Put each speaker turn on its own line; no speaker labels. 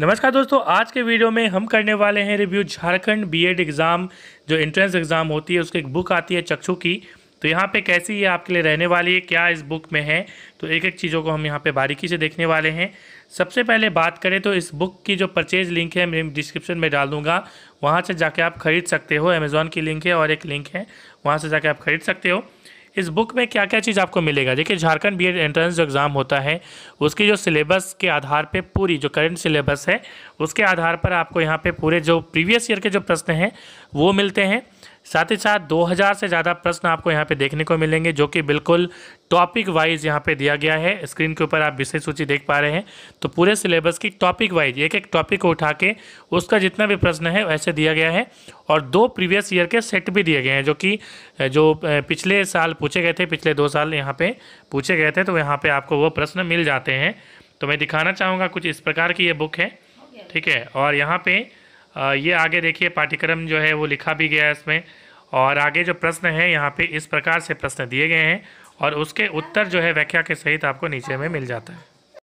नमस्कार दोस्तों आज के वीडियो में हम करने वाले हैं रिव्यू झारखंड बीएड एग्ज़ाम जो एंट्रेंस एग्ज़ाम होती है उसकी एक बुक आती है चक्षु की तो यहाँ पे कैसी ये आपके लिए रहने वाली है क्या इस बुक में है तो एक एक चीज़ों को हम यहाँ पे बारीकी से देखने वाले हैं सबसे पहले बात करें तो इस बुक की जो परचेज लिंक है मैं डिस्क्रिप्शन में डाल दूँगा वहाँ से जाके आप खरीद सकते हो अमेज़ॉन की लिंक है और एक लिंक है वहाँ से जाके आप खरीद सकते हो इस बुक में क्या क्या चीज़ आपको मिलेगा देखिए झारखंड बीएड एंट्रेंस जो एग्ज़ाम होता है उसकी जो सिलेबस के आधार पे पूरी जो करंट सिलेबस है उसके आधार पर आपको यहाँ पे पूरे जो प्रीवियस ईयर के जो प्रश्न हैं वो मिलते हैं साथ ही साथ 2000 से ज़्यादा प्रश्न आपको यहाँ पे देखने को मिलेंगे जो कि बिल्कुल टॉपिक वाइज यहाँ पे दिया गया है स्क्रीन के ऊपर आप विषय सूची देख पा रहे हैं तो पूरे सिलेबस की टॉपिक वाइज एक एक टॉपिक को उठा के उसका जितना भी प्रश्न है वैसे दिया गया है और दो प्रीवियस ईयर के सेट भी दिए गए हैं जो कि जो पिछले साल पूछे गए थे पिछले दो साल यहाँ पर पूछे गए थे तो यहाँ पर आपको वो प्रश्न मिल जाते हैं तो मैं दिखाना चाहूँगा कुछ इस प्रकार की ये बुक है ठीक है और यहाँ पर ये आगे देखिए पाठ्यक्रम जो है वो लिखा भी गया है इसमें और आगे जो प्रश्न है यहाँ पे इस प्रकार से प्रश्न दिए गए हैं और उसके उत्तर जो है व्याख्या के सहित आपको नीचे में मिल जाता है